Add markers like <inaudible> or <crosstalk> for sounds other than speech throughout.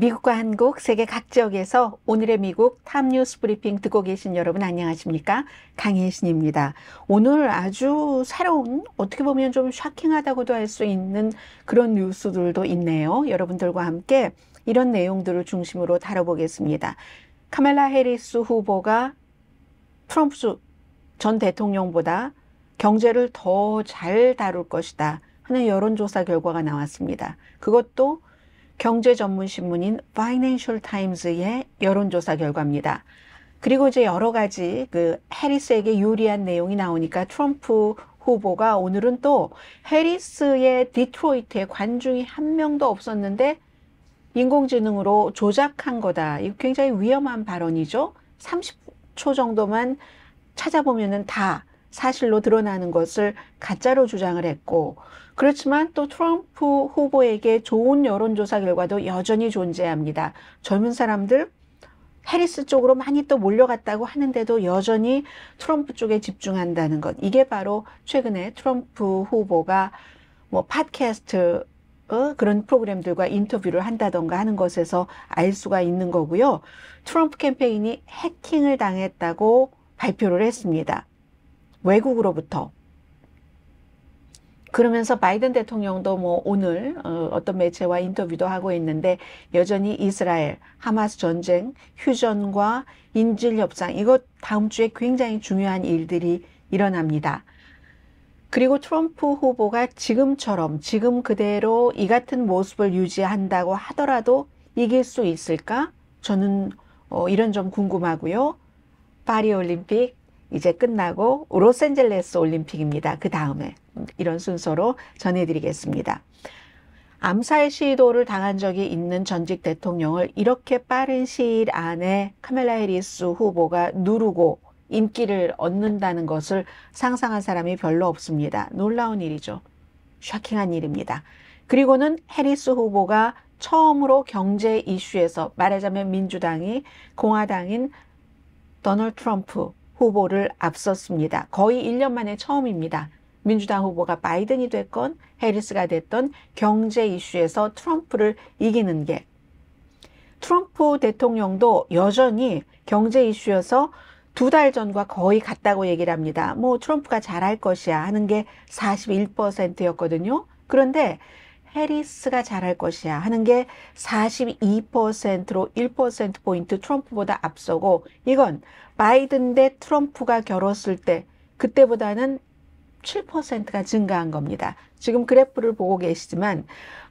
미국과 한국, 세계 각지역에서 오늘의 미국 탑뉴스 브리핑 듣고 계신 여러분 안녕하십니까? 강혜신입니다. 오늘 아주 새로운, 어떻게 보면 좀 샤킹하다고도 할 수 있는 그런 뉴스들도 있네요. 여러분들과 함께 이런 내용들을 중심으로 다뤄보겠습니다. 카멜라 해리스 후보가 트럼프 전 대통령보다 경제를 더 잘 다룰 것이다 하는 여론조사 결과가 나왔습니다. 그것도 경제 전문 신문인 파이낸셜 타임즈의 여론조사 결과입니다. 그리고 이제 여러 가지 그 해리스에게 유리한 내용이 나오니까 트럼프 후보가 오늘은 또 해리스의 디트로이트에 관중이 한 명도 없었는데 인공지능으로 조작한 거다. 이거 굉장히 위험한 발언이죠. 30초 정도만 찾아보면은 다 사실로 드러나는 것을 가짜로 주장을 했고 그렇지만 또 트럼프 후보에게 좋은 여론조사 결과도 여전히 존재합니다. 젊은 사람들 해리스 쪽으로 많이 또 몰려갔다고 하는데도 여전히 트럼프 쪽에 집중한다는 것. 이게 바로 최근에 트럼프 후보가 뭐 팟캐스트 어, 그런 프로그램들과 인터뷰를 한다던가 하는 것에서 알 수가 있는 거고요. 트럼프 캠페인이 해킹을 당했다고 발표를 했습니다. 외국으로부터. 그러면서 바이든 대통령도 뭐 오늘 어, 어떤 매체와 인터뷰도 하고 있는데 여전히 이스라엘, 하마스 전쟁, 휴전과 인질 협상 이것 다음 주에 굉장히 중요한 일들이 일어납니다. 그리고 트럼프 후보가 지금처럼 지금 그대로 이 같은 모습을 유지한다고 하더라도 이길 수 있을까? 저는 어, 이런 점 궁금하고요. 파리 올림픽 이제 끝나고 로스앤젤레스 올림픽입니다. 그 다음에 이런 순서로 전해드리겠습니다. 암살 시도를 당한 적이 있는 전직 대통령을 이렇게 빠른 시일 안에 카멜라 해리스 후보가 누르고 인기를 얻는다는 것을 상상한 사람이 별로 없습니다. 놀라운 일이죠. 샤킹한 일입니다. 그리고는 해리스 후보가 처음으로 경제 이슈에서 말하자면 민주당이 공화당인 도널 트럼프 후보를 앞섰습니다. 거의 1년 만에 처음입니다. 민주당 후보가 바이든이 됐건 해리스가 됐던 경제 이슈에서 트럼프를 이기는 게 트럼프 대통령도 여전히 경제 이슈여서 두 달 전과 거의 같다고 얘기를 합니다. 뭐 트럼프가 잘할 것이야 하는 게 41%였거든요. 그런데 해리스가 잘할 것이야 하는 게 42%로 1%포인트 트럼프보다 앞서고 이건 바이든 대 트럼프가 겨뤘을 때 그때보다는 7%가 증가한 겁니다. 지금 그래프를 보고 계시지만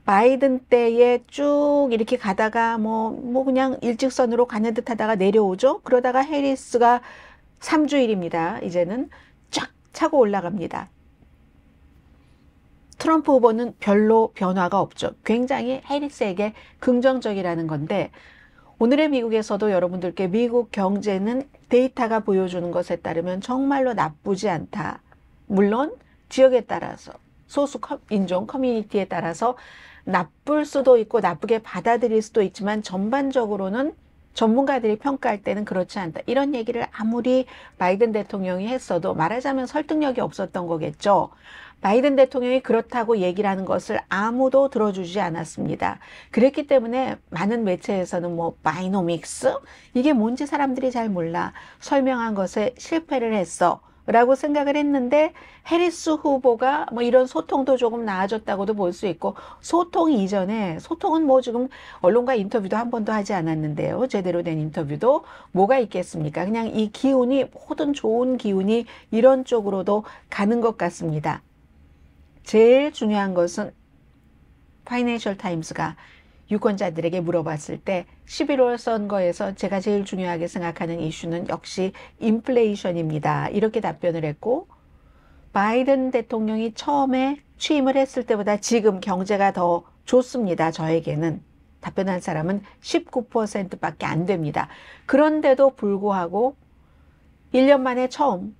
바이든 때에 쭉 이렇게 가다가 뭐, 뭐 그냥 일직선으로 가는 듯 하다가 내려오죠. 그러다가 해리스가 3주일입니다. 이제는 쫙 차고 올라갑니다. 트럼프 후보는 별로 변화가 없죠. 굉장히 해리스에게 긍정적이라는 건데 오늘의 미국에서도 여러분들께 미국 경제는 데이터가 보여주는 것에 따르면 정말로 나쁘지 않다. 물론 지역에 따라서 소수 인종 커뮤니티에 따라서 나쁠 수도 있고 나쁘게 받아들일 수도 있지만 전반적으로는 전문가들이 평가할 때는 그렇지 않다. 이런 얘기를 아무리 바이든 대통령이 했어도 말하자면 설득력이 없었던 거겠죠. 바이든 대통령이 그렇다고 얘기를 하는 것을 아무도 들어주지 않았습니다. 그랬기 때문에 많은 매체에서는 뭐 바이노믹스 이게 뭔지 사람들이 잘 몰라 설명한 것에 실패를 했어. 라고 생각을 했는데 해리스 후보가 뭐 이런 소통도 조금 나아졌다고도 볼 수 있고 소통 이전에 소통은 뭐 지금 언론과 인터뷰도 한 번도 하지 않았는데요. 제대로 된 인터뷰도 뭐가 있겠습니까? 그냥 이 기운이 모든 좋은 기운이 이런 쪽으로도 가는 것 같습니다. 제일 중요한 것은 파이낸셜 타임스가 유권자들에게 물어봤을 때 11월 선거에서 제가 제일 중요하게 생각하는 이슈는 역시 인플레이션입니다. 이렇게 답변을 했고 바이든 대통령이 처음에 취임을 했을 때보다 지금 경제가 더 좋습니다. 저에게는 답변한 사람은 19%밖에 안 됩니다. 그런데도 불구하고 1년 만에 처음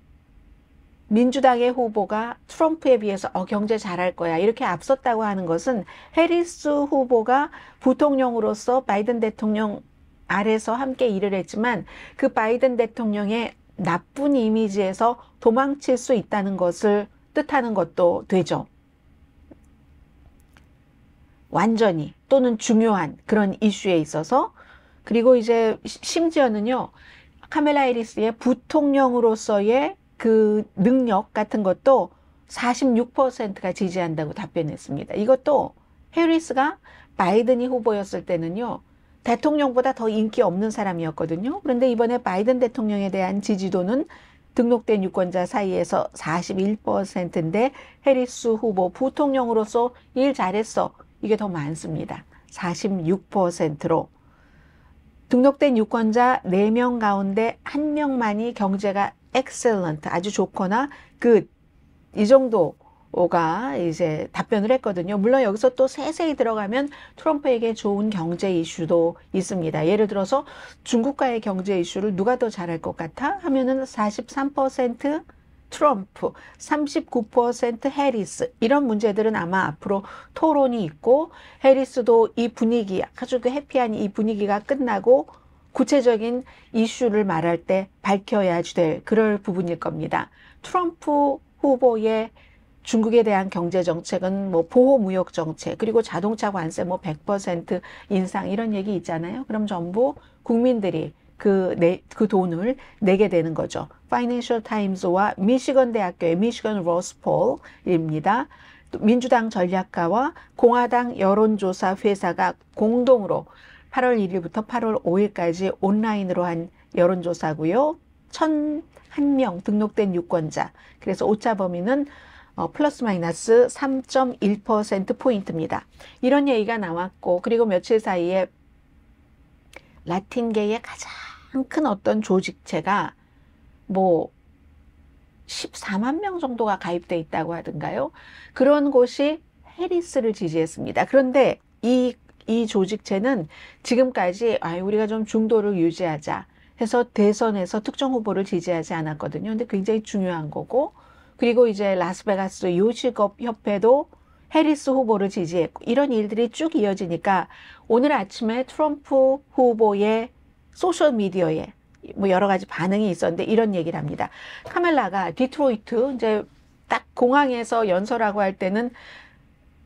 민주당의 후보가 트럼프에 비해서 어, 경제 잘할 거야 이렇게 앞섰다고 하는 것은 해리스 후보가 부통령으로서 바이든 대통령 아래서 함께 일을 했지만 그 바이든 대통령의 나쁜 이미지에서 도망칠 수 있다는 것을 뜻하는 것도 되죠. 완전히 또는 중요한 그런 이슈에 있어서 그리고 이제 심지어는요 카멜라 해리스의 부통령으로서의 그 능력 같은 것도 46%가 지지한다고 답변했습니다. 이것도 해리스가 바이든이 후보였을 때는요. 대통령보다 더 인기 없는 사람이었거든요. 그런데 이번에 바이든 대통령에 대한 지지도는 등록된 유권자 사이에서 41%인데 해리스 후보 부통령으로서 일 잘했어. 이게 더 많습니다. 46%로. 등록된 유권자 4명 가운데 1명만이 경제가 excellent 아주 좋거나 good 이 정도가 이제 답변을 했거든요. 물론 여기서 또 세세히 들어가면 트럼프에게 좋은 경제 이슈도 있습니다. 예를 들어서 중국과의 경제 이슈를 누가 더 잘할 것 같아? 하면은 43% 트럼프, 39% 해리스 이런 문제들은 아마 앞으로 토론이 있고 해리스도 이 분위기 아주 그 해피한 이 분위기가 끝나고 구체적인 이슈를 말할 때 밝혀야 지될 그럴 부분일 겁니다. 트럼프 후보의 중국에 대한 경제 정책은 뭐 보호 무역 정책 그리고 자동차 관세 뭐 100% 인상 이런 얘기 있잖아요. 그럼 전부 국민들이 그, 내, 그 돈을 내게 되는 거죠. 파이낸셜 타임즈와 미시건 대학교의 미시건 로스폴입니다. 민주당 전략가와 공화당 여론조사 회사가 공동으로 8월 1일부터 8월 5일까지 온라인으로 한 여론조사고요. 1,001명 등록된 유권자. 그래서 오차 범위는 어, 플러스 마이너스 3.1%포인트입니다. 이런 얘기가 나왔고, 그리고 며칠 사이에 라틴계의 가장 큰 어떤 조직체가 뭐 14만 명 정도가 가입돼 있다고 하던가요? 그런 곳이 해리스를 지지했습니다. 그런데 이이 조직체는 지금까지 아, 우리가 좀 중도를 유지하자 해서 대선에서 특정 후보를 지지하지 않았거든요. 근데 굉장히 중요한 거고 그리고 이제 라스베가스 요식업 협회도 해리스 후보를 지지했고 이런 일들이 쭉 이어지니까 오늘 아침에 트럼프 후보의 소셜 미디어에 뭐 여러 가지 반응이 있었는데 이런 얘기를 합니다. 카멜라가 디트로이트 이제 딱 공항에서 연설하고 할 때는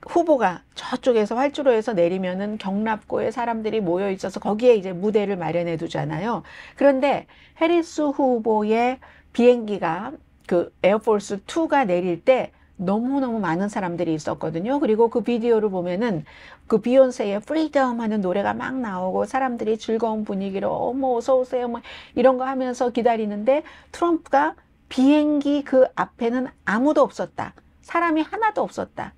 후보가 저쪽에서 활주로에서 내리면은 경납고에 사람들이 모여 있어서 거기에 이제 무대를 마련해 두잖아요. 그런데 해리스 후보의 비행기가 그 에어포스 2가 내릴 때 너무너무 많은 사람들이 있었거든요. 그리고 그 비디오를 보면은 그 비욘세의 프리덤 하는 노래가 막 나오고 사람들이 즐거운 분위기로 어머 어서 오세요 뭐 이런 거 하면서 기다리는데 트럼프가 비행기 그 앞에는 아무도 없었다. 사람이 하나도 없었다.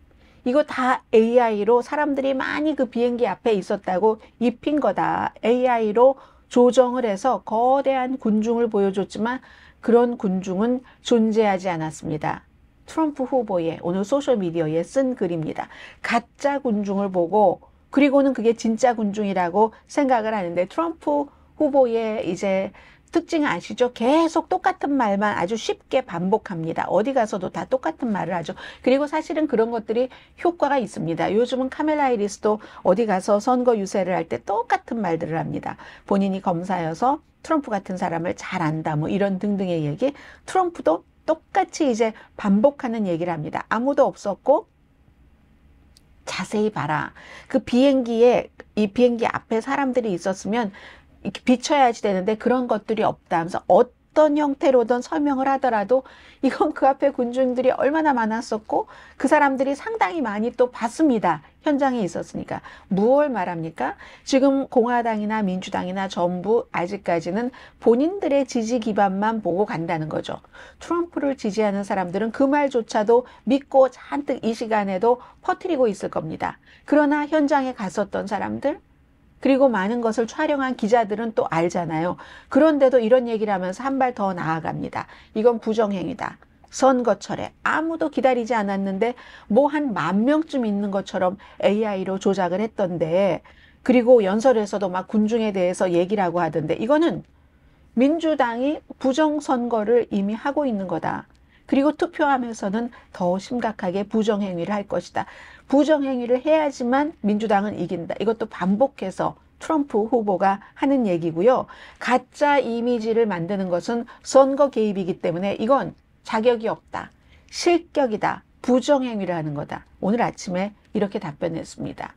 이거 다 AI로 사람들이 많이 그 비행기 앞에 있었다고 입힌 거다. AI로 조정을 해서 거대한 군중을 보여줬지만 그런 군중은 존재하지 않았습니다. 트럼프 후보의 오늘 소셜미디어에 쓴 글입니다. 가짜 군중을 보고 그리고는 그게 진짜 군중이라고 생각을 하는데 트럼프 후보의 이제 특징 아시죠? 계속 똑같은 말만 아주 쉽게 반복합니다. 어디 가서도 다 똑같은 말을 하죠. 그리고 사실은 그런 것들이 효과가 있습니다. 요즘은 카멜라이리스도 어디 가서 선거 유세를 할 때 똑같은 말들을 합니다. 본인이 검사여서 트럼프 같은 사람을 잘 안다 뭐 이런 등등의 얘기 트럼프도 똑같이 이제 반복하는 얘기를 합니다. 아무도 없었고 자세히 봐라. 그 비행기에 이 비행기 앞에 사람들이 있었으면 이렇게 비춰야지 되는데 그런 것들이 없다 하면서 어떤 형태로든 설명을 하더라도 이건 그 앞에 군중들이 얼마나 많았었고 그 사람들이 상당히 많이 또 봤습니다. 현장에 있었으니까. 무얼 말합니까? 지금 공화당이나 민주당이나 전부 아직까지는 본인들의 지지 기반만 보고 간다는 거죠. 트럼프를 지지하는 사람들은 그 말조차도 믿고 잔뜩 이 시간에도 퍼뜨리고 있을 겁니다. 그러나 현장에 갔었던 사람들, 그리고 많은 것을 촬영한 기자들은 또 알잖아요. 그런데도 이런 얘기를 하면서 한 발 더 나아갑니다. 이건 부정행위다. 선거철에 아무도 기다리지 않았는데 뭐 한 만 명쯤 있는 것처럼 AI로 조작을 했던데 그리고 연설에서도 막 군중에 대해서 얘기라고 하던데 이거는 민주당이 부정선거를 이미 하고 있는 거다. 그리고 투표하면서는 더 심각하게 부정행위를 할 것이다. 부정행위를 해야지만 민주당은 이긴다. 이것도 반복해서 트럼프 후보가 하는 얘기고요. 가짜 이미지를 만드는 것은 선거 개입이기 때문에 이건 자격이 없다. 실격이다. 부정행위를 하는 거다. 오늘 아침에 이렇게 답변했습니다.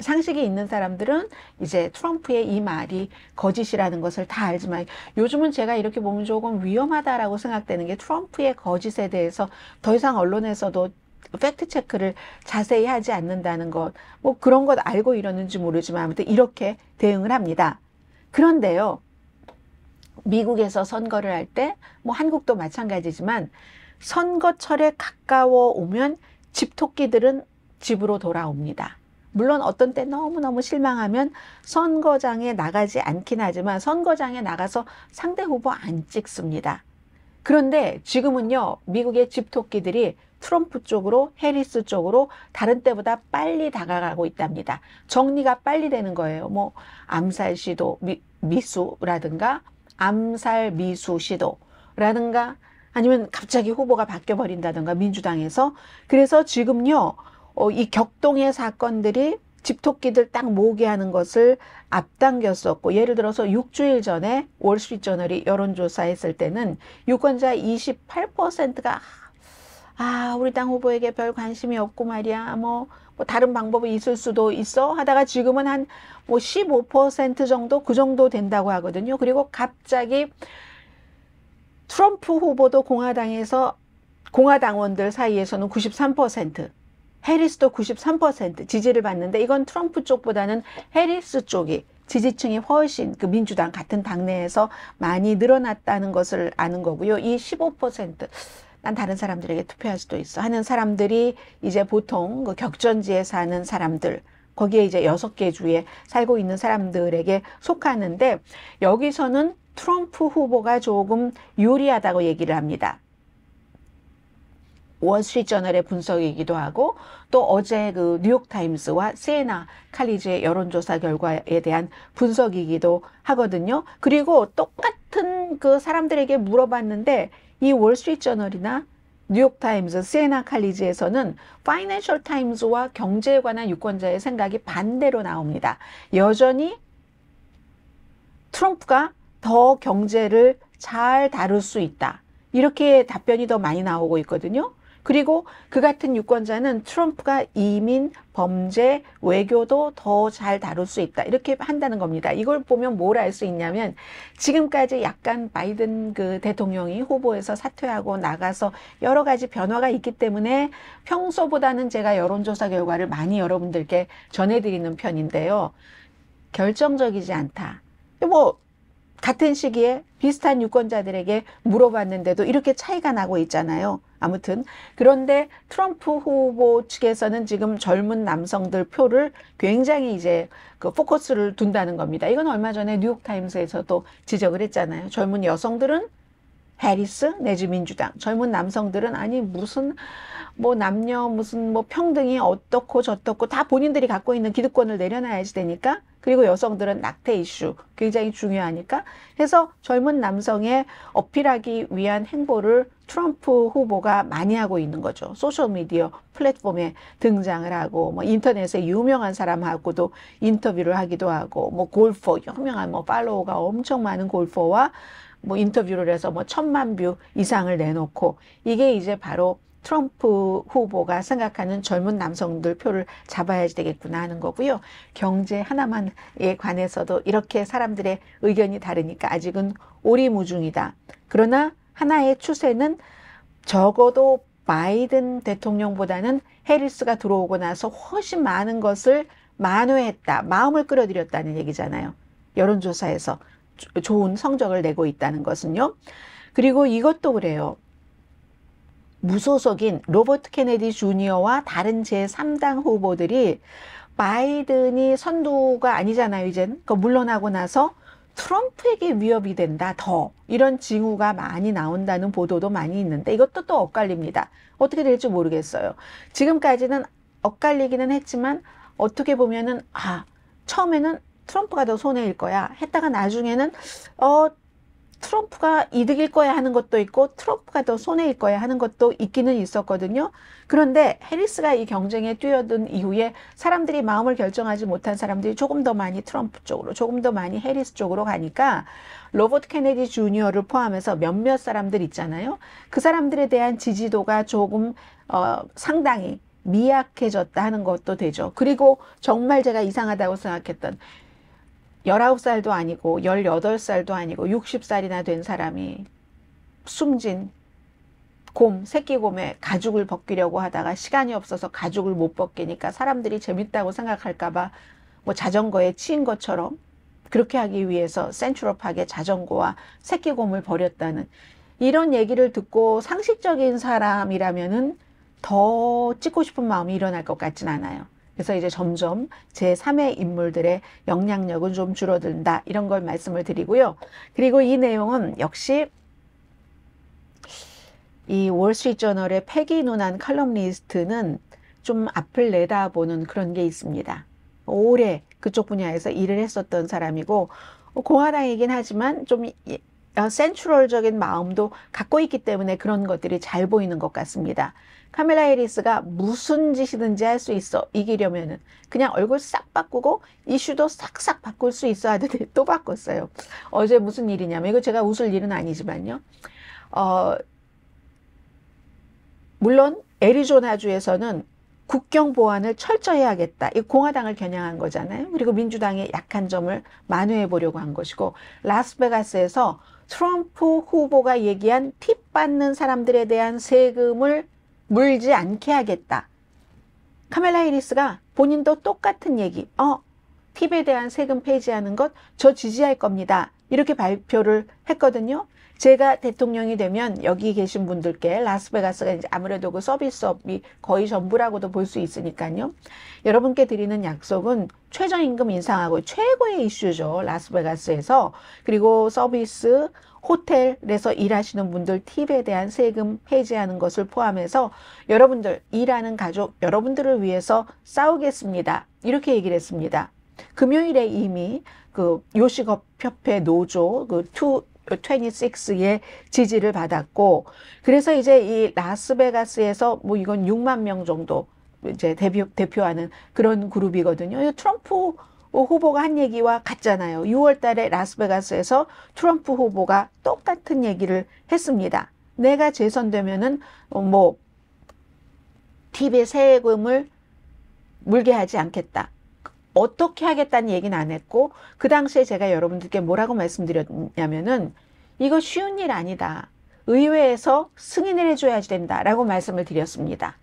상식이 있는 사람들은 이제 트럼프의 이 말이 거짓이라는 것을 다 알지만 요즘은 제가 이렇게 보면 조금 위험하다라고 생각되는 게 트럼프의 거짓에 대해서 더 이상 언론에서도 팩트 체크를 자세히 하지 않는다는 것, 뭐 그런 것 알고 이러는지 모르지만 아무튼 이렇게 대응을 합니다. 그런데요, 미국에서 선거를 할 때, 뭐 한국도 마찬가지지만 선거철에 가까워 오면 집토끼들은 집으로 돌아옵니다. 물론 어떤 때 너무너무 실망하면 선거장에 나가지 않긴 하지만 선거장에 나가서 상대 후보 안 찍습니다. 그런데 지금은요, 미국의 집토끼들이 트럼프 쪽으로 해리스 쪽으로 다른 때보다 빨리 다가가고 있답니다. 정리가 빨리 되는 거예요. 뭐 암살 시도 미, 미수라든가 암살 미수 시도라든가 아니면 갑자기 후보가 바뀌어 버린다든가 민주당에서 그래서 지금요 어, 이 격동의 사건들이 집토끼들 딱 모으게 하는 것을 앞당겼었고 예를 들어서 6주일 전에 월스트리트저널이 여론조사했을 때는 유권자 28%가 아 우리 당 후보에게 별 관심이 없고 말이야 뭐, 뭐 다른 방법이 있을 수도 있어 하다가 지금은 한 뭐 15% 정도 그 정도 된다고 하거든요. 그리고 갑자기 트럼프 후보도 공화당에서 공화당원들 사이에서는 93% 해리스도 93% 지지를 받는데 이건 트럼프 쪽보다는 해리스 쪽이 지지층이 훨씬 그 민주당 같은 당내에서 많이 늘어났다는 것을 아는 거고요. 이15% 난 다른 사람들에게 투표할 수도 있어 하는 사람들이 이제 보통 그 격전지에 사는 사람들 거기에 이제 여섯 개 주에 살고 있는 사람들에게 속하는데 여기서는 트럼프 후보가 조금 유리하다고 얘기를 합니다. 월스트리트저널의 분석이기도 하고 또 어제 그 뉴욕타임스와 세나 칼리지의 여론조사 결과에 대한 분석이기도 하거든요. 그리고 똑같은 그 사람들에게 물어봤는데 이 월스트리트저널이나 뉴욕타임즈, 시에나 칼리지에서는 파이낸셜 타임즈와 경제에 관한 유권자의 생각이 반대로 나옵니다. 여전히 트럼프가 더 경제를 잘 다룰 수 있다. 이렇게 답변이 더 많이 나오고 있거든요. 그리고 그 같은 유권자는 트럼프가 이민, 범죄, 외교도 더 잘 다룰 수 있다. 이렇게 한다는 겁니다. 이걸 보면 뭘 알 수 있냐면 지금까지 약간 바이든 그 대통령이 후보에서 사퇴하고 나가서 여러 가지 변화가 있기 때문에 평소보다는 제가 여론조사 결과를 많이 여러분들께 전해드리는 편인데요. 결정적이지 않다. 뭐 같은 시기에 비슷한 유권자들에게 물어봤는데도 이렇게 차이가 나고 있잖아요. 아무튼 그런데 트럼프 후보 측에서는 지금 젊은 남성들 표를 굉장히 이제 그 포커스를 둔다는 겁니다. 이건 얼마 전에 뉴욕 타임스에서도 지적을 했잖아요. 젊은 여성들은 해리스 내지 민주당 젊은 남성들은 아니 무슨 뭐 남녀 무슨 뭐 평등이 어떻고 저떻고 다 본인들이 갖고 있는 기득권을 내려놔야지 되니까 그리고 여성들은 낙태 이슈 굉장히 중요하니까 해서 젊은 남성의 어필하기 위한 행보를 트럼프 후보가 많이 하고 있는 거죠. 소셜미디어 플랫폼에 등장을 하고, 뭐 인터넷에 유명한 사람하고도 인터뷰를 하기도 하고, 뭐 골퍼, 유명한 뭐 팔로워가 엄청 많은 골퍼와 뭐 인터뷰를 해서 뭐 천만 뷰 이상을 내놓고, 이게 이제 바로 트럼프 후보가 생각하는 젊은 남성들 표를 잡아야 되겠구나 하는 거고요. 경제 하나만에 관해서도 이렇게 사람들의 의견이 다르니까 아직은 오리무중이다. 그러나 하나의 추세는 적어도 바이든 대통령보다는 해리스가 들어오고 나서 훨씬 많은 것을 만회했다. 마음을 끌어들였다는 얘기잖아요. 여론조사에서 좋은 성적을 내고 있다는 것은요. 그리고 이것도 그래요. 무소속인 로버트 케네디 주니어와 다른 제3당 후보들이 바이든이 선두가 아니잖아요, 이젠. 그 물러나고 나서 트럼프에게 위협이 된다, 더. 이런 징후가 많이 나온다는 보도도 많이 있는데 이것도 또 엇갈립니다. 어떻게 될지 모르겠어요. 지금까지는 엇갈리기는 했지만 어떻게 보면은, 아, 처음에는 트럼프가 더 손해일 거야. 했다가 나중에는, 어, 트럼프가 이득일 거야 하는 것도 있고 트럼프가 더 손해일 거야 하는 것도 있기는 있었거든요. 그런데 해리스가 이 경쟁에 뛰어든 이후에 사람들이 마음을 결정하지 못한 사람들이 조금 더 많이 트럼프 쪽으로 조금 더 많이 해리스 쪽으로 가니까 로버트 케네디 주니어를 포함해서 몇몇 사람들 있잖아요. 그 사람들에 대한 지지도가 조금 어, 상당히 미약해졌다 하는 것도 되죠. 그리고 정말 제가 이상하다고 생각했던 1 9 살도 아니고 1 8 살도 아니고 6 0 살이나된 사람이 숨진 곰, 새끼곰의 가죽을 벗기려고 하다가 시간이 없어서 가죽을 못 벗기니까 사람들이 재밌다고 생각할까봐 뭐 자전거에 치인 것처럼 그렇게 하기 위해서 센츄럴하게 자전거와 새끼곰을 버렸다는 이런 얘기를 듣고 상식적인 사람이라면은 더 찍고 싶은 마음이 일어날 것 같진 않아요. 그래서 이제 점점 제3의 인물들의 영향력은 좀 줄어든다. 이런 걸 말씀을 드리고요. 그리고 이 내용은 역시 이 월스트리트저널의 패기 누난 칼럼니스트는 좀 앞을 내다보는 그런 게 있습니다. 오래 그쪽 분야에서 일을 했었던 사람이고 어, 공화당이긴 하지만 좀 어, 센츄럴적인 마음도 갖고 있기 때문에 그런 것들이 잘 보이는 것 같습니다. 카멜라 해리스가 무슨 짓이든지 할 수 있어 이기려면은 그냥 얼굴 싹 바꾸고 이슈도 싹싹 바꿀 수 있어 야 되는데 <laughs> 또 바꿨어요. 어제 무슨 일이냐면 이거 제가 웃을 일은 아니지만요. 어 물론 애리조나주에서는 국경 보안을 철저히 하겠다. 이 공화당을 겨냥한 거잖아요. 그리고 민주당의 약한 점을 만회해 보려고 한 것이고 라스베가스에서 트럼프 후보가 얘기한 팁 받는 사람들에 대한 세금을 물지 않게 하겠다. 카멜라 헤리스가 본인도 똑같은 얘기, 어, 팁에 대한 세금 폐지하는 것 저 지지할 겁니다. 이렇게 발표를 했거든요. 제가 대통령이 되면 여기 계신 분들께 라스베가스가 이제 아무래도 그 서비스업이 거의 전부라고도 볼 수 있으니까요. 여러분께 드리는 약속은 최저임금 인상하고 최고의 이슈죠. 라스베가스에서. 그리고 서비스, 호텔에서 일하시는 분들 팁에 대한 세금 폐지하는 것을 포함해서 여러분들 일하는 가족 여러분들을 위해서 싸우겠습니다. 이렇게 얘기를 했습니다. 금요일에 이미 그 요식업협회 노조 그2 26의 지지를 받았고 그래서 이제 이 라스베가스에서 뭐 이건 6만 명 정도 이제 대표, 대표하는 그런 그룹이거든요. 트럼프 뭐 후보가 한 얘기와 같잖아요. 6월 달에 라스베가스에서 트럼프 후보가 똑같은 얘기를 했습니다. 내가 재선되면은 뭐 TV의 세금을 물게 하지 않겠다. 어떻게 하겠다는 얘기는 안 했고 그 당시에 제가 여러분들께 뭐라고 말씀드렸냐면은 이거 쉬운 일 아니다. 의회에서 승인을 해줘야지 된다라고 말씀을 드렸습니다.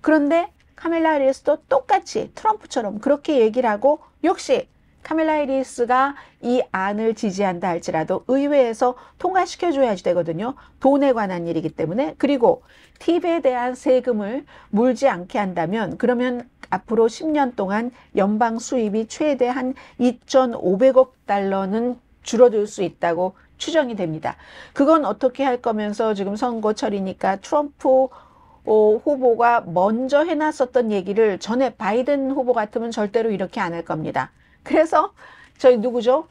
그런데 카멜라 해리스도 똑같이 트럼프처럼 그렇게 얘기를 하고 역시 카멜라 해리스가 이 안을 지지한다 할지라도 의회에서 통과시켜줘야지 되거든요. 돈에 관한 일이기 때문에. 그리고 팁에 대한 세금을 물지 않게 한다면 그러면 앞으로 10년 동안 연방 수입이 최대 한 2,500억 달러는 줄어들 수 있다고 추정이 됩니다. 그건 어떻게 할 거면서 지금 선거철이니까 트럼프 어, 후보가 먼저 해놨었던 얘기를 전에 바이든 후보 같으면 절대로 이렇게 안 할 겁니다. 그래서 저희 누구죠?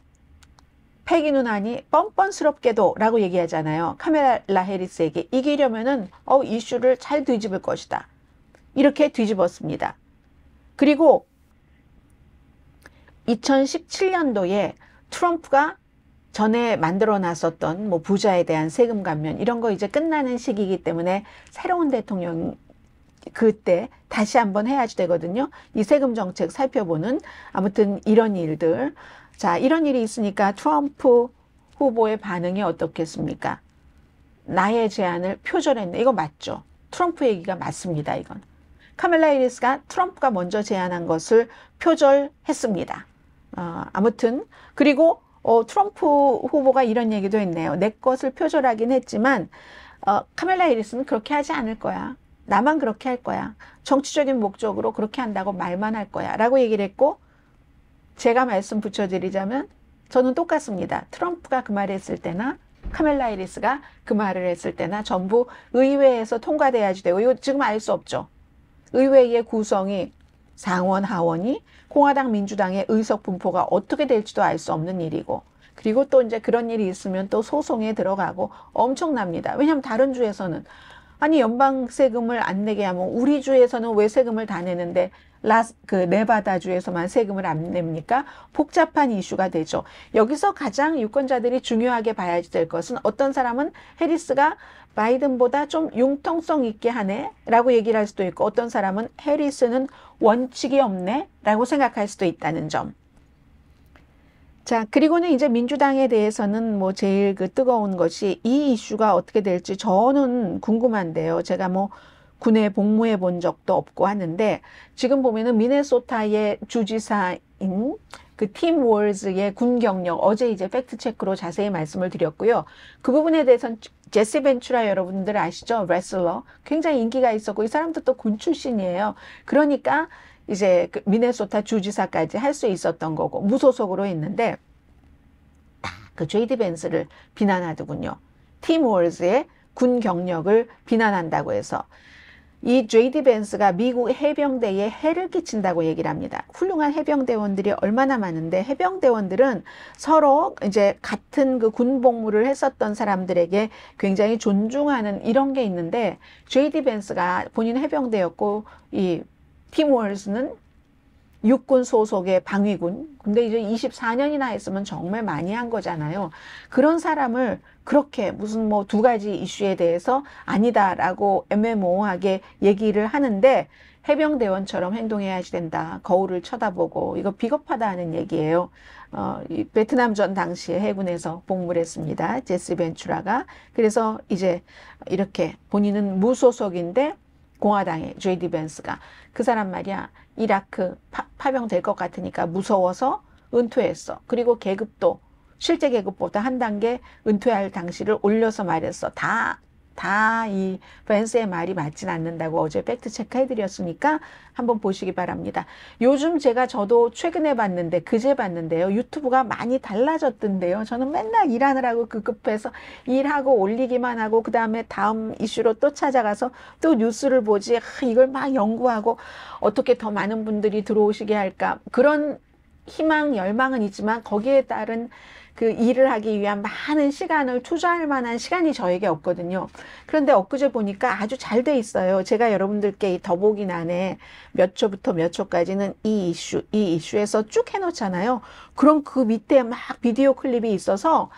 패기 누나니 뻔뻔스럽게도 라고 얘기하잖아요. 카메라 헤리스에게 이기려면은 어, 이슈를 잘 뒤집을 것이다. 이렇게 뒤집었습니다. 그리고 2017년도에 트럼프가 전에 만들어 놨었던 뭐 부자에 대한 세금 감면 이런 거 이제 끝나는 시기이기 때문에 새로운 대통령 그때 다시 한번 해야지 되거든요. 이 세금 정책 살펴보는 아무튼 이런 일들. 자, 이런 일이 있으니까 트럼프 후보의 반응이 어떻겠습니까? 나의 제안을 표절했네. 이거 맞죠? 트럼프 얘기가 맞습니다. 이건. 카멜라 이리스가 트럼프가 먼저 제안한 것을 표절했습니다. 어, 아무튼 그리고 어, 트럼프 후보가 이런 얘기도 했네요. 내 것을 표절하긴 했지만 어, 카멜라 이리스는 그렇게 하지 않을 거야. 나만 그렇게 할 거야. 정치적인 목적으로 그렇게 한다고 말만 할 거야. 라고 얘기를 했고 제가 말씀 붙여드리자면 저는 똑같습니다. 트럼프가 그 말을 했을 때나 카멜라 이리스가 그 말을 했을 때나 전부 의회에서 통과돼야지 되고 이거 지금 알 수 없죠. 의회의 구성이 상원, 하원이 공화당, 민주당의 의석 분포가 어떻게 될지도 알 수 없는 일이고 그리고 또 이제 그런 일이 있으면 또 소송에 들어가고 엄청납니다. 왜냐하면 다른 주에서는 아니 연방 세금을 안 내게 하면 우리 주에서는 왜 세금을 다 내는데 라스 그 네바다 주에서만 세금을 안 냅니까? 복잡한 이슈가 되죠. 여기서 가장 유권자들이 중요하게 봐야 될 것은 어떤 사람은 해리스가 바이든보다 좀 융통성 있게 하네 라고 얘기를 할 수도 있고 어떤 사람은 해리스는 원칙이 없네 라고 생각할 수도 있다는 점. 자, 그리고는 이제 민주당에 대해서는 뭐 제일 그 뜨거운 것이 이 이슈가 어떻게 될지 저는 궁금한데요. 제가 뭐 군에 복무해 본 적도 없고 하는데 지금 보면은 미네소타의 주지사인 그팀 월즈의 군 경력 어제 이제 팩트 체크로 자세히 말씀을 드렸고요. 그 부분에 대해서는 제시 벤츄라 여러분들 아시죠? 레슬러 굉장히 인기가 있었고 이 사람도 또 군 출신이에요. 그러니까 이제 그 미네소타 주지사까지 할 수 있었던 거고 무소속으로 있는데 그 제이디 벤스를 비난하더군요. 팀 월즈의 군 경력을 비난한다고 해서 이 JD 벤스가 미국 해병대에 해를 끼친다고 얘기를 합니다. 훌륭한 해병대원들이 얼마나 많은데 해병대원들은 서로 이제 같은 그 군복무를 했었던 사람들에게 굉장히 존중하는 이런 게 있는데 JD 벤스가 본인 해병대였고 이 팀월스는 육군 소속의 방위군 근데 이제 24년이나 했으면 정말 많이 한 거잖아요. 그런 사람을 그렇게 무슨 뭐 두 가지 이슈에 대해서 아니다라고 애매모호하게 얘기를 하는데 해병대원처럼 행동해야지 된다. 거울을 쳐다보고 이거 비겁하다 는 얘기예요. 어, 이 베트남 전 당시에 해군에서 복무를 했습니다. 제스 벤츄라가. 그래서 이제 이렇게 본인은 무소속인데 공화당의 제이디 벤스가 그 사람 말이야 이라크 파, 파병될 것 같으니까 무서워서 은퇴했어. 그리고 계급도 실제 계급보다 한 단계 은퇴할 당시를 올려서 말했어. 다 다이 벤스의 말이 맞진 않는다고 어제 팩트 체크 해드렸으니까 한번 보시기 바랍니다. 요즘 제가 저도 최근에 봤는데 그제 봤는데요. 유튜브가 많이 달라졌던데요. 저는 맨날 일하느라고 급급해서 일하고 올리기만 하고 그 다음에 다음 이슈로 또 찾아가서 또 뉴스를 보지 아, 이걸 막 연구하고 어떻게 더 많은 분들이 들어오시게 할까 그런 희망 열망은 있지만 거기에 따른 그 일을 하기 위한 많은 시간을 투자할 만한 시간이 저에게 없거든요. 그런데 엊그제 보니까 아주 잘 돼 있어요. 제가 여러분들께 이 더보기 난에 몇 초부터 몇 초까지는 이 이슈, 이 이슈에서 쭉 해놓잖아요. 그럼 그 밑에 막 비디오 클립이 있어서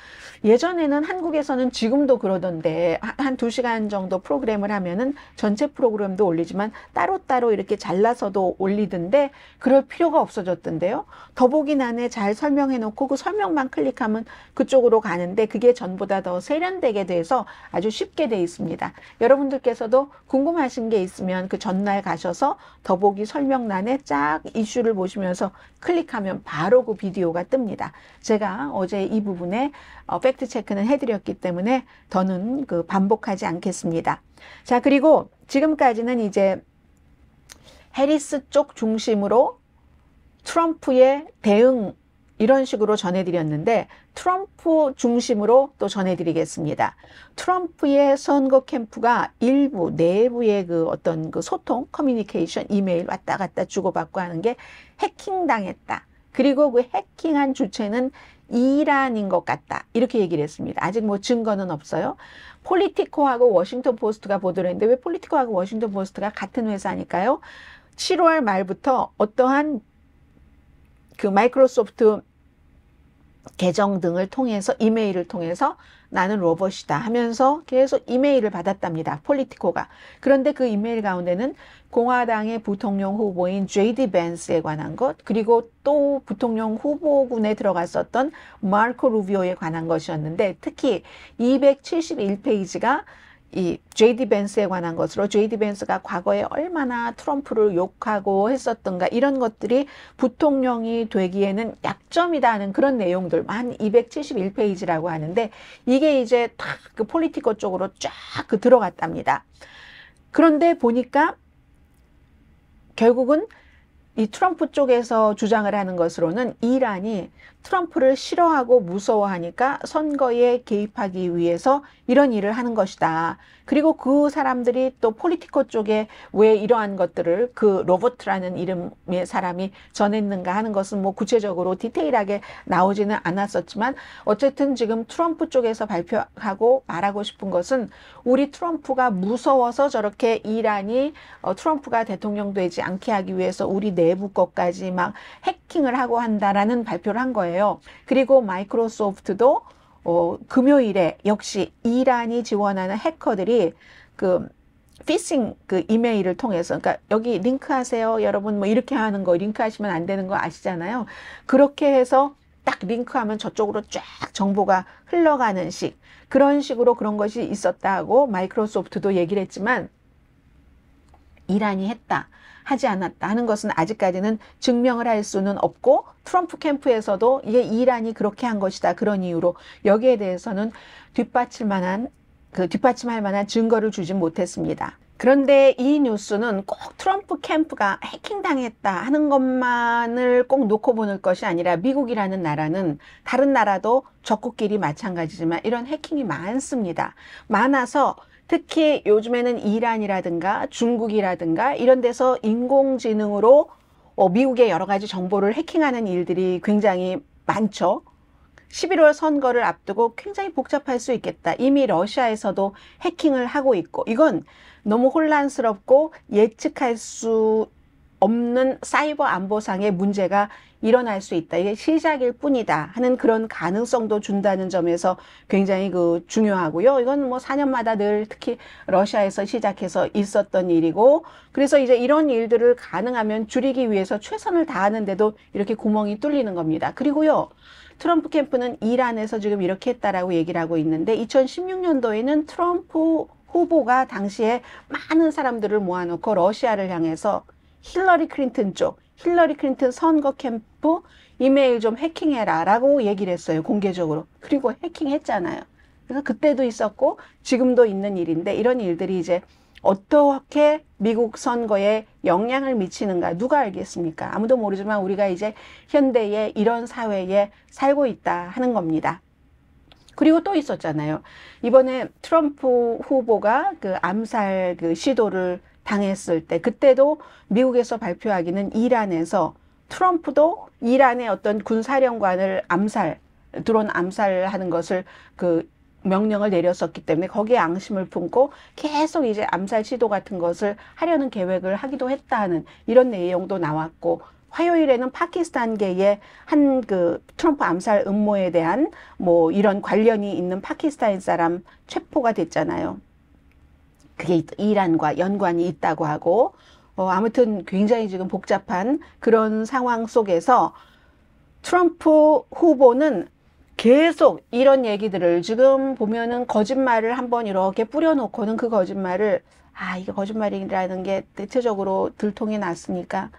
예전에는 한국에서는 지금도 그러던데 한 두시간 정도 프로그램을 하면은 전체 프로그램도 올리지만 따로따로 이렇게 잘라서도 올리던데 그럴 필요가 없어졌던데요. 더보기 안에 잘 설명해 놓고 그 설명만 클릭하면 그쪽으로 가는데 그게 전보다 더 세련되게 돼서 아주 쉽게 돼 있습니다. 여러분들께서도 궁금하신 게 있으면 그 전날 가셔서 더보기 설명란에 쫙 이슈를 보시면서 클릭하면 바로 그 비디오 비디오가 뜹니다. 제가 어제 이 부분에 어, 팩트 체크는 해드렸기 때문에 더는 그 반복하지 않겠습니다. 자 그리고 지금까지는 이제 해리스 쪽 중심으로 트럼프의 대응 이런 식으로 전해드렸는데 트럼프 중심으로 또 전해드리겠습니다. 트럼프의 선거 캠프가 일부 내부의 그 어떤 그 소통, 커뮤니케이션, 이메일 왔다 갔다 주고받고 하는 게 해킹당했다. 그리고 그 해킹한 주체는 이란인 것 같다. 이렇게 얘기를 했습니다. 아직 뭐 증거는 없어요. 폴리티코하고 워싱턴 포스트가 보도를 했는데 왜 폴리티코하고 워싱턴 포스트가 같은 회사니까요. 7월 말부터 어떠한 그 마이크로소프트 계정 등을 통해서 이메일을 통해서 나는 로봇이다 하면서 계속 이메일을 받았답니다. 폴리티코가. 그런데 그 이메일 가운데는 공화당의 부통령 후보인 제이디 벤스에 관한 것 그리고 또 부통령 후보군에 들어갔었던 마르코 루비오에 관한 것이었는데 특히 271페이지가 이 JD 벤스에 관한 것으로 JD 벤스가 과거에 얼마나 트럼프를 욕하고 했었던가 이런 것들이 부통령이 되기에는 약점이다 하는 그런 내용들 만 271페이지라고 하는데 이게 이제 탁 그 폴리티코 쪽으로 쫙 그 들어갔답니다. 그런데 보니까 결국은 이 트럼프 쪽에서 주장을 하는 것으로는 이란이 트럼프를 싫어하고 무서워하니까 선거에 개입하기 위해서 이런 일을 하는 것이다. 그리고 그 사람들이 또 폴리티코 쪽에 왜 이러한 것들을 그 로버트라는 이름의 사람이 전했는가 하는 것은 뭐 구체적으로 디테일하게 나오지는 않았었지만 어쨌든 지금 트럼프 쪽에서 발표하고 말하고 싶은 것은 우리 트럼프가 무서워서 저렇게 이란이 어, 트럼프가 대통령 되지 않게 하기 위해서 우리 내부 것까지 막 해킹을 하고 한다라는 발표를 한 거예요. 거예요. 그리고 마이크로소프트도 어, 금요일에 역시 이란이 지원하는 해커들이 그 피싱 그 이메일을 통해서 그러니까 여기 링크하세요 여러분 뭐 이렇게 하는 거 링크하시면 안 되는 거 아시잖아요 그렇게 해서 딱 링크하면 저쪽으로 쫙 정보가 흘러가는 식 그런 식으로 그런 것이 있었다고 마이크로소프트도 얘기를 했지만 이란이 했다 하지 않았다는 것은 아직까지는 증명을 할 수는 없고 트럼프 캠프에서도 이게 이란이 그렇게 한 것이다 그런 이유로 여기에 대해서는 뒷받칠 만한 그 뒷받침할 만한 증거를 주지 못했습니다. 그런데 이 뉴스는 꼭 트럼프 캠프가 해킹당했다 하는 것만을 꼭 놓고 보는 것이 아니라 미국이라는 나라는 다른 나라도 적국끼리 마찬가지지만 이런 해킹이 많습니다. 많아서 특히 요즘에는 이란이라든가 중국이라든가 이런 데서 인공지능으로 어, 미국의 여러 가지 정보를 해킹하는 일들이 굉장히 많죠. 11월 선거를 앞두고 굉장히 복잡할 수 있겠다. 이미 러시아에서도 해킹을 하고 있고, 이건 너무 혼란스럽고 예측할 수 없는 사이버 안보상의 문제가 일어날 수 있다. 이게 시작일 뿐이다 하는 그런 가능성도 준다는 점에서 굉장히 그 중요하고요. 이건 뭐 4년마다 늘 특히 러시아에서 시작해서 있었던 일이고 그래서 이제 이런 일들을 가능하면 줄이기 위해서 최선을 다하는데도 이렇게 구멍이 뚫리는 겁니다. 그리고요. 트럼프 캠프는 이란에서 지금 이렇게 했다라고 얘기를 하고 있는데 2016년도에는 트럼프 후보가 당시에 많은 사람들을 모아놓고 러시아를 향해서 힐러리 클린턴 쪽 힐러리 클린턴 선거 캠프 이메일 좀 해킹해라 라고 얘기를 했어요. 공개적으로. 그리고 해킹했잖아요. 그래서 그때도 있었고 지금도 있는 일인데 이런 일들이 이제 어떻게 미국 선거에 영향을 미치는가 누가 알겠습니까? 아무도 모르지만 우리가 이제 현대의 이런 사회에 살고 있다 하는 겁니다. 그리고 또 있었잖아요. 이번에 트럼프 후보가 그 암살 그 시도를 당했을 때 그때도 미국에서 발표하기는 이란에서 트럼프도 이란의 어떤 군사령관을 암살 드론 암살하는 것을 그 명령을 내렸었기 때문에 거기에 앙심을 품고 계속 이제 암살 시도 같은 것을 하려는 계획을 하기도 했다는 이런 내용도 나왔고 화요일에는 파키스탄계의 한 그 트럼프 암살 음모에 대한 뭐 이런 관련이 있는 파키스탄 사람 체포가 됐잖아요. 그게 이란과 연관이 있다고 하고 어, 아무튼 굉장히 지금 복잡한 그런 상황 속에서 트럼프 후보는 계속 이런 얘기들을 지금 보면은 거짓말을 한번 이렇게 뿌려놓고는 그 거짓말을 아 이게 거짓말이라는 게 대체적으로 들통이 났으니까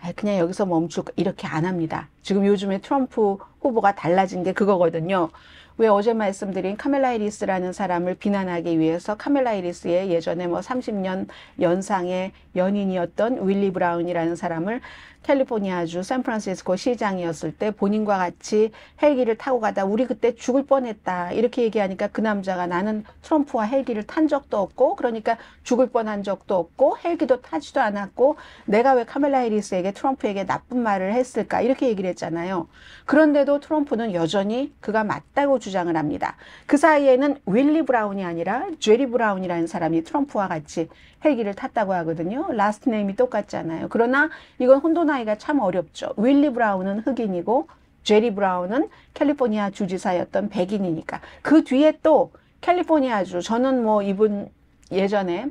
아, 그냥 여기서 멈추고 이렇게 안 합니다. 지금 요즘에 트럼프 후보가 달라진 게 그거거든요. 왜 어제 말씀드린 카멜라 이리스라는 사람을 비난하기 위해서 카멜라 이리스의 예전에 뭐 30년 연상의 연인이었던 윌리 브라운이라는 사람을 캘리포니아주 샌프란시스코 시장이었을 때 본인과 같이 헬기를 타고 가다 우리 그때 죽을 뻔했다 이렇게 얘기하니까 그 남자가 나는 트럼프와 헬기를 탄 적도 없고 그러니까 죽을 뻔한 적도 없고 헬기도 타지도 않았고 내가 왜 카멜라 해리스에게 트럼프에게 나쁜 말을 했을까 이렇게 얘기를 했잖아요. 그런데도 트럼프는 여전히 그가 맞다고 주장을 합니다. 그 사이에는 윌리 브라운이 아니라 제리 브라운이라는 사람이 트럼프와 같이 헬기를 탔다고 하거든요. 라스트 네임이 똑같잖아요. 그러나 이건 혼돈 표현기가참 어렵죠. 윌리 브라운은 흑인이고 제리 브라운은 캘리포니아 주지사였던 백인이니까 그 뒤에 또 캘리포니아주 저는 뭐 이분 예전에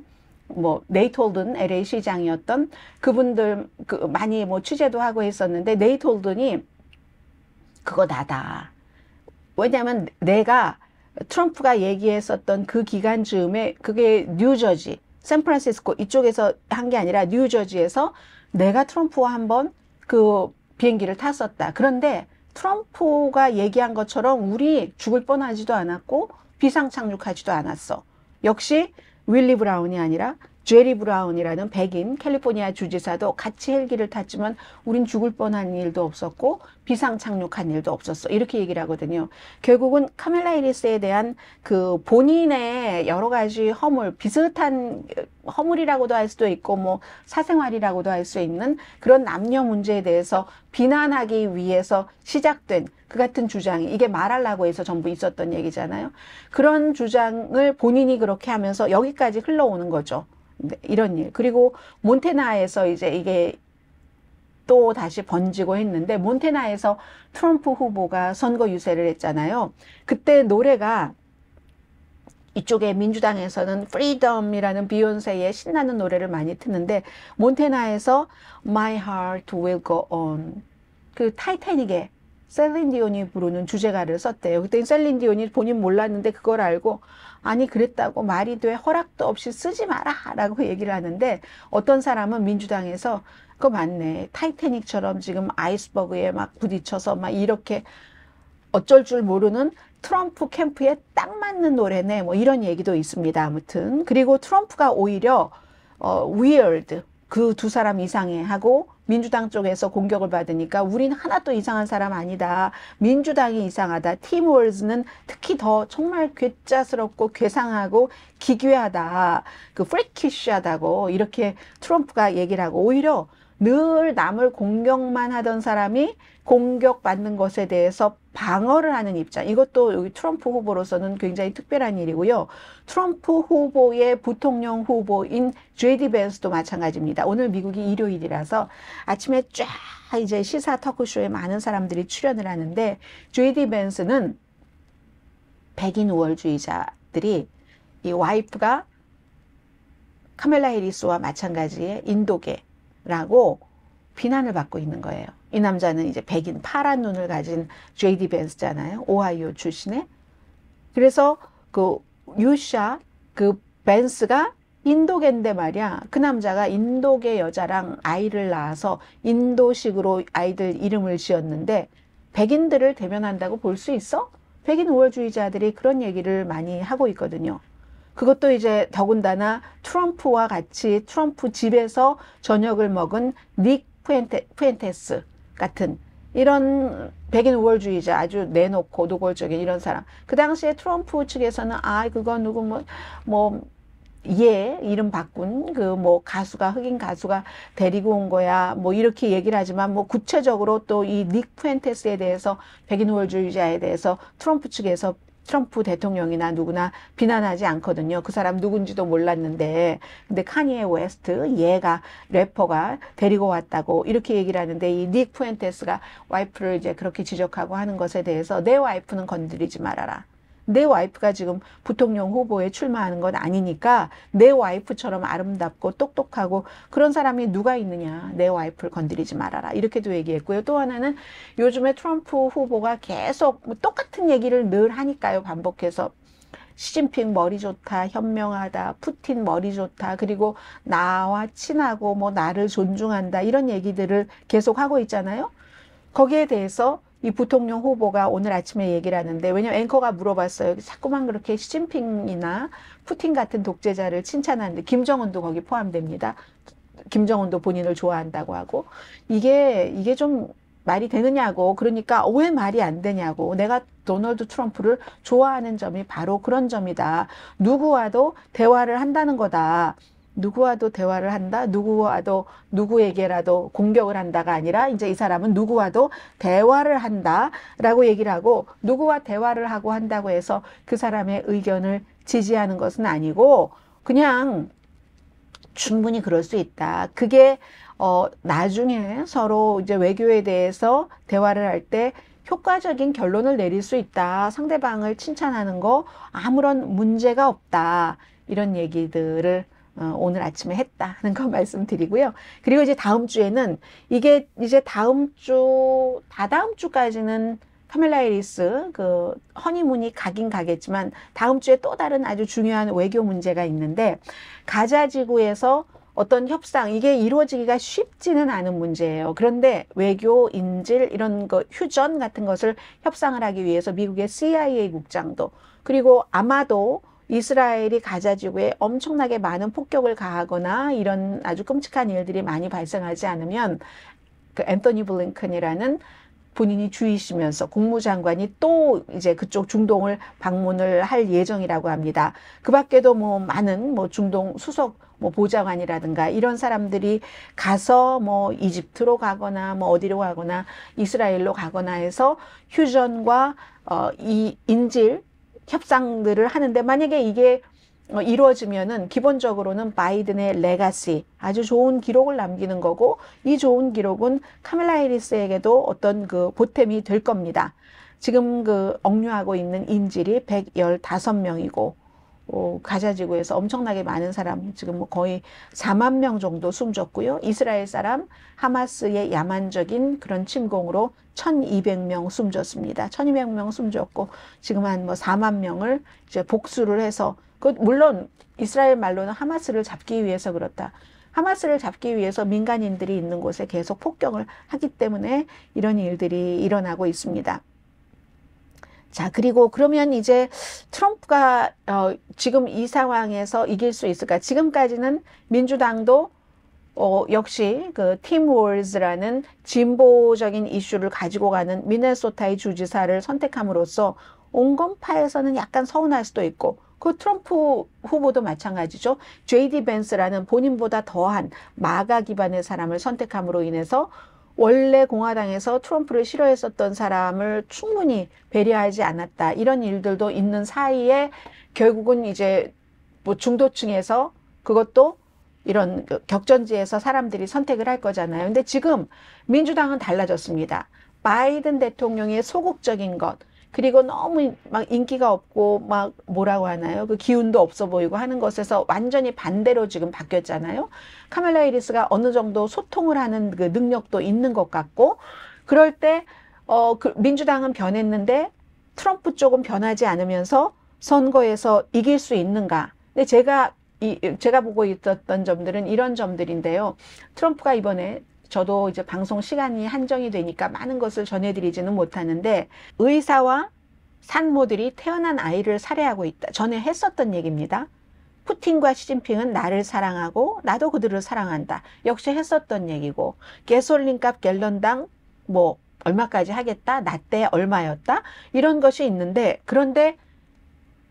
뭐 네이톨든 LA 시장이었던 그분들 그 많이 뭐 취재도 하고 했었는데 네이톨든이 그거 나다. 왜냐면 내가 트럼프가 얘기했었던 그 기간 즈음에 그게 뉴저지, 샌프란시스코 이쪽에서 한 게 아니라 뉴저지에서 내가 트럼프와 한번 그 비행기를 탔었다. 그런데 트럼프가 얘기한 것처럼 우리 죽을 뻔하지도 않았고 비상 착륙하지도 않았어. 역시 윌리 브라운이 아니라 제리 브라운이라는 백인 캘리포니아 주지사도 같이 헬기를 탔지만 우린 죽을 뻔한 일도 없었고 비상 착륙한 일도 없었어 이렇게 얘기를 하거든요. 결국은 카멜라 이리스에 대한 그 본인의 여러 가지 허물 비슷한 허물이라고도 할 수도 있고 뭐 사생활이라고도 할 수 있는 그런 남녀 문제에 대해서 비난하기 위해서 시작된 그 같은 주장이 이게 말하려고 해서 전부 있었던 얘기잖아요. 그런 주장을 본인이 그렇게 하면서 여기까지 흘러오는 거죠. 네, 이런 일. 그리고 몬테나에서 이제 이게 또 다시 번지고 했는데 몬테나에서 트럼프 후보가 선거 유세를 했잖아요. 그때 노래가 이쪽에 민주당에서는 프리덤이라는 비욘세의 신나는 노래를 많이 트는데 몬테나에서 My Heart Will Go On 그타이타닉에 셀린 디온이 부르는 주제가를 썼대요. 그때 셀린 디온이 본인 몰랐는데 그걸 알고 아니 그랬다고 말이 돼 허락도 없이 쓰지 마라 라고 얘기를 하는데 어떤 사람은 민주당에서 그거 맞네 타이타닉처럼 지금 아이스버그에 막 부딪혀서 막 이렇게 어쩔 줄 모르는 트럼프 캠프에 딱 맞는 노래네 뭐 이런 얘기도 있습니다 아무튼 그리고 트럼프가 오히려 어, 위얼드 그두 사람 이상해 하고 민주당 쪽에서 공격을 받으니까 우린 하나도 이상한 사람 아니다. 민주당이 이상하다. 팀월즈는 특히 더 정말 괴짜스럽고 괴상하고 기괴하다. 그 프리키쉬하다고 이렇게 트럼프가 얘기를 하고 오히려 늘 남을 공격만 하던 사람이 공격받는 것에 대해서 방어를 하는 입장. 이것도 여기 트럼프 후보로서는 굉장히 특별한 일이고요. 트럼프 후보의 부통령 후보인 제디 벤스도 마찬가지입니다. 오늘 미국이 일요일이라서 아침에 쫙 이제 시사 터크쇼에 많은 사람들이 출연을 하는데 제디 벤스는 백인 우월주의자들이 이 와이프가 카멜라 헤리스와 마찬가지의 인도계라고 비난을 받고 있는 거예요. 이 남자는 이제 백인 파란 눈을 가진 JD 벤스잖아요. 오하이오 출신의. 그래서 그 유샤 그 벤스가 인도계인데 말이야. 그 남자가 인도계 여자랑 아이를 낳아서 인도식으로 아이들 이름을 지었는데 백인들을 대변한다고 볼 수 있어? 백인 우월주의자들이 그런 얘기를 많이 하고 있거든요. 그것도 이제 더군다나 트럼프와 같이 트럼프 집에서 저녁을 먹은 닉 푸엔테, 푸엔테스 같은 이런 백인 우월주의자 아주 내놓고 노골적인 이런 사람. 그 당시에 트럼프 측에서는 아그거 누구 뭐뭐 뭐, 예, 이름 바꾼 그 뭐 가수가 흑인 가수가 데리고 온 거야 뭐 이렇게 얘기를 하지만 뭐 구체적으로 또 이닉 푸엔테스에 대해서 백인 우월주의자에 대해서 트럼프 측에서 트럼프 대통령이나 누구나 비난하지 않거든요. 그 사람 누군지도 몰랐는데. 근데 카니에 웨스트 얘가 래퍼가 데리고 왔다고 이렇게 얘기를 하는데 이 닉 푸엔테스가 와이프를 이제 그렇게 지적하고 하는 것에 대해서 내 와이프는 건드리지 말아라. 내 와이프가 지금 부통령 후보에 출마하는 건 아니니까 내 와이프처럼 아름답고 똑똑하고 그런 사람이 누가 있느냐. 내 와이프를 건드리지 말아라. 이렇게도 얘기했고요. 또 하나는 요즘에 트럼프 후보가 계속 뭐 똑같은 얘기를 늘 하니까요. 반복해서 시진핑 머리 좋다, 현명하다, 푸틴 머리 좋다, 그리고 나와 친하고 뭐 나를 존중한다 이런 얘기들을 계속 하고 있잖아요. 거기에 대해서 이 부통령 후보가 오늘 아침에 얘기를 하는데 왜냐면 앵커가 물어봤어요. 자꾸만 그렇게 시진핑이나 푸틴 같은 독재자를 칭찬하는데 김정은도 거기 포함됩니다. 김정은도 본인을 좋아한다고 하고 이게 이게 좀 말이 되느냐고 그러니까 왜 말이 안 되냐고 내가 도널드 트럼프를 좋아하는 점이 바로 그런 점이다. 누구와도 대화를 한다는 거다. 누구와도 대화를 한다, 누구와도 누구에게라도 공격을 한다가 아니라 이제 이 사람은 누구와도 대화를 한다라고 얘기를 하고 누구와 대화를 하고 한다고 해서 그 사람의 의견을 지지하는 것은 아니고 그냥 충분히 그럴 수 있다. 그게 어 나중에 서로 이제 외교에 대해서 대화를 할 때 효과적인 결론을 내릴 수 있다. 상대방을 칭찬하는 거 아무런 문제가 없다. 이런 얘기들을 어, 오늘 아침에 했다는 거 <laughs> 말씀드리고요. 그리고 이제 다음 주에는 이게 이제 다음 주, 다다음 주까지는 카멜라 이리스 그 허니문이 가긴 가겠지만 다음 주에 또 다른 아주 중요한 외교 문제가 있는데 가자 지구에서 어떤 협상 이게 이루어지기가 쉽지는 않은 문제예요. 그런데 외교, 인질 이런 거 휴전 같은 것을 협상을 하기 위해서 미국의 CIA 국장도 그리고 아마도 이스라엘이 가자 지구에 엄청나게 많은 폭격을 가하거나 이런 아주 끔찍한 일들이 많이 발생하지 않으면 그 앤토니 블링컨이라는 본인이 주의시면서 국무장관이 또 이제 그쪽 중동을 방문을 할 예정이라고 합니다. 그 밖에도 뭐 많은 뭐 중동 수석 뭐 보좌관이라든가 이런 사람들이 가서 뭐 이집트로 가거나 뭐 어디로 가거나 이스라엘로 가거나 해서 휴전과 어, 이 인질 협상들을 하는데 만약에 이게 어, 이루어지면은 기본적으로는 바이든의 레가시 아주 좋은 기록을 남기는 거고 이 좋은 기록은 카밀라 해리스에게도 어떤 그 보탬이 될 겁니다. 지금 그 억류하고 있는 인질이 115명이고 어, 가자지구에서 엄청나게 많은 사람 지금 뭐 거의 4만 명 정도 숨졌고요. 이스라엘 사람 하마스의 야만적인 그런 침공으로 1,200명 숨졌습니다. 1,200명 숨졌고 지금 한 뭐 4만 명을 이제 복수를 해서 그 물론 이스라엘 말로는 하마스를 잡기 위해서 그렇다. 하마스를 잡기 위해서 민간인들이 있는 곳에 계속 폭격을 하기 때문에 이런 일들이 일어나고 있습니다. 자, 그리고 그러면 이제 트럼프가 어, 지금 이 상황에서 이길 수 있을까? 지금까지는 민주당도 어, 역시 그팀 월즈라는 진보적인 이슈를 가지고 가는 미네소타의 주지사를 선택함으로써 온건파에서는 약간 서운할 수도 있고 그 트럼프 후보도 마찬가지죠. JD 벤스라는 본인보다 더한 마가 기반의 사람을 선택함으로 인해서 원래 공화당에서 트럼프를 싫어했었던 사람을 충분히 배려하지 않았다. 이런 일들도 있는 사이에 결국은 이제 뭐 중도층에서 그것도 이런 그 격전지에서 사람들이 선택을 할 거잖아요. 근데 지금 민주당은 달라졌습니다. 바이든 대통령의 소극적인 것, 그리고 너무 막 인기가 없고 막 뭐라고 하나요? 그 기운도 없어 보이고 하는 것에서 완전히 반대로 지금 바뀌었잖아요. 카멜라 이리스가 어느 정도 소통을 하는 그 능력도 있는 것 같고 그럴 때 어, 그 민주당은 변했는데 트럼프 쪽은 변하지 않으면서 선거에서 이길 수 있는가? 근데 제가 이, 제가 보고 있었던 점들은 이런 점들인데요. 트럼프가 이번에 저도 이제 방송 시간이 한정이 되니까 많은 것을 전해드리지는 못하는데 의사와 산모들이 태어난 아이를 살해하고 있다. 전에 했었던 얘기입니다. 푸틴과 시진핑은 나를 사랑하고 나도 그들을 사랑한다. 역시 했었던 얘기고 개솔린값 갤런당 뭐 얼마까지 하겠다. 나 때 얼마였다. 이런 것이 있는데 그런데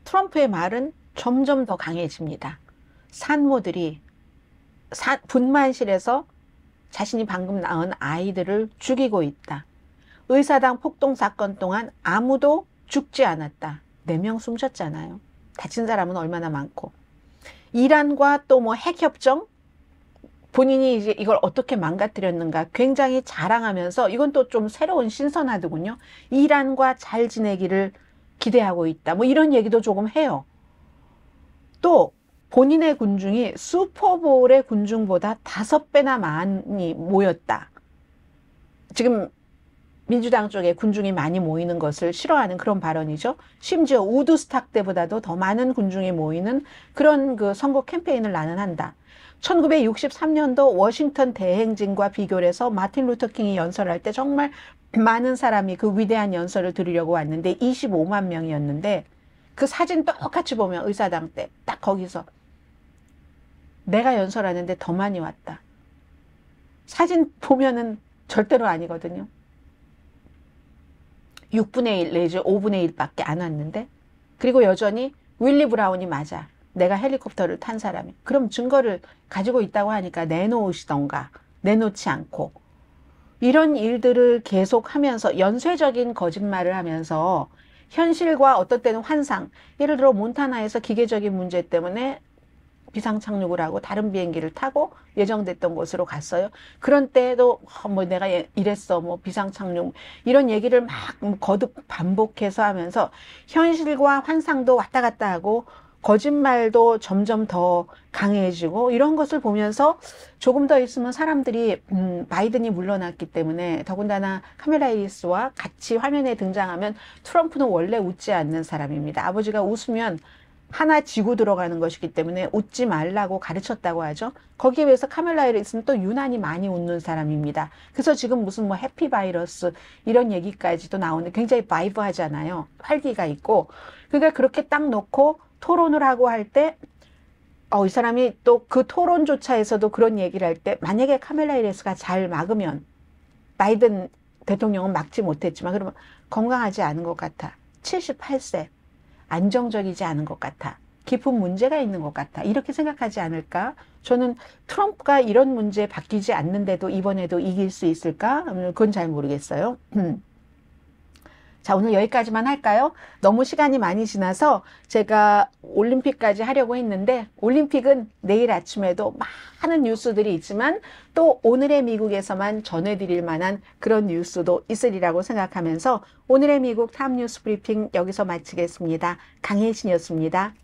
트럼프의 말은 점점 더 강해집니다. 산모들이 사, 분만실에서 자신이 방금 낳은 아이들을 죽이고 있다. 의사당 폭동 사건 동안 아무도 죽지 않았다. 4명 숨졌잖아요. 다친 사람은 얼마나 많고. 이란과 또 뭐 핵협정? 본인이 이제 이걸 어떻게 망가뜨렸는가 굉장히 자랑하면서 이건 또 좀 새로운 신선하더군요. 이란과 잘 지내기를 기대하고 있다. 뭐 이런 얘기도 조금 해요. 또 본인의 군중이 슈퍼볼의 군중보다 다섯 배나 많이 모였다. 지금 민주당 쪽에 군중이 많이 모이는 것을 싫어하는 그런 발언이죠. 심지어 우드스탁 때보다도 더 많은 군중이 모이는 그런 그 선거 캠페인을 나는 한다. 1963년도 워싱턴 대행진과 비교를 해서 마틴 루터킹이 연설할 때 정말 많은 사람이 그 위대한 연설을 들으려고 왔는데 25만 명이었는데 그 사진 똑같이 보면 의사당 때 딱 거기서 내가 연설하는데 더 많이 왔다. 사진 보면은 절대로 아니거든요. 6분의 1 내지 5분의 1밖에 안 왔는데 그리고 여전히 윌리 브라운이 맞아. 내가 헬리콥터를 탄 사람이. 그럼 증거를 가지고 있다고 하니까 내놓으시던가 내놓지 않고 이런 일들을 계속하면서 연쇄적인 거짓말을 하면서 현실과 어떤 때는 환상 예를 들어 몬타나에서 기계적인 문제 때문에 비상 착륙을 하고 다른 비행기를 타고 예정됐던 곳으로 갔어요. 그런 때에도 어, 뭐 내가 예, 이랬어 뭐 비상 착륙 이런 얘기를 막 거듭 반복해서 하면서 현실과 환상도 왔다 갔다 하고 거짓말도 점점 더 강해지고 이런 것을 보면서 조금 더 있으면 사람들이 음, 바이든이 물러났기 때문에 더군다나 카메라 이리스와 같이 화면에 등장하면 트럼프는 원래 웃지 않는 사람입니다. 아버지가 웃으면 하나 지고 들어가는 것이기 때문에 웃지 말라고 가르쳤다고 하죠. 거기에 비해서 카멜라이리스는 또 유난히 많이 웃는 사람입니다. 그래서 지금 무슨 뭐 해피 바이러스 이런 얘기까지도 나오는데 굉장히 바이브하잖아요. 활기가 있고. 그러니까 그렇게 딱 놓고 토론을 하고 할 때 어, 이 사람이 또 그 토론조차에서도 그런 얘기를 할 때 만약에 카멜라이레스가잘 막으면 바이든 대통령은 막지 못했지만 그러면 건강하지 않은 것 같아. 78세. 안정적이지 않은 것 같아. 깊은 문제가 있는 것 같아. 이렇게 생각하지 않을까? 저는 트럼프가 이런 문제에 바뀌지 않는데도 이번에도 이길 수 있을까? 음, 그건 잘 모르겠어요. <clears throat> 자, 오늘 여기까지만 할까요? 너무 시간이 많이 지나서 제가 올림픽까지 하려고 했는데 올림픽은 내일 아침에도 많은 뉴스들이 있지만 또 오늘의 미국에서만 전해드릴 만한 그런 뉴스도 있으리라고 생각하면서 오늘의 미국 탑 뉴스 브리핑 여기서 마치겠습니다. 강혜진이었습니다.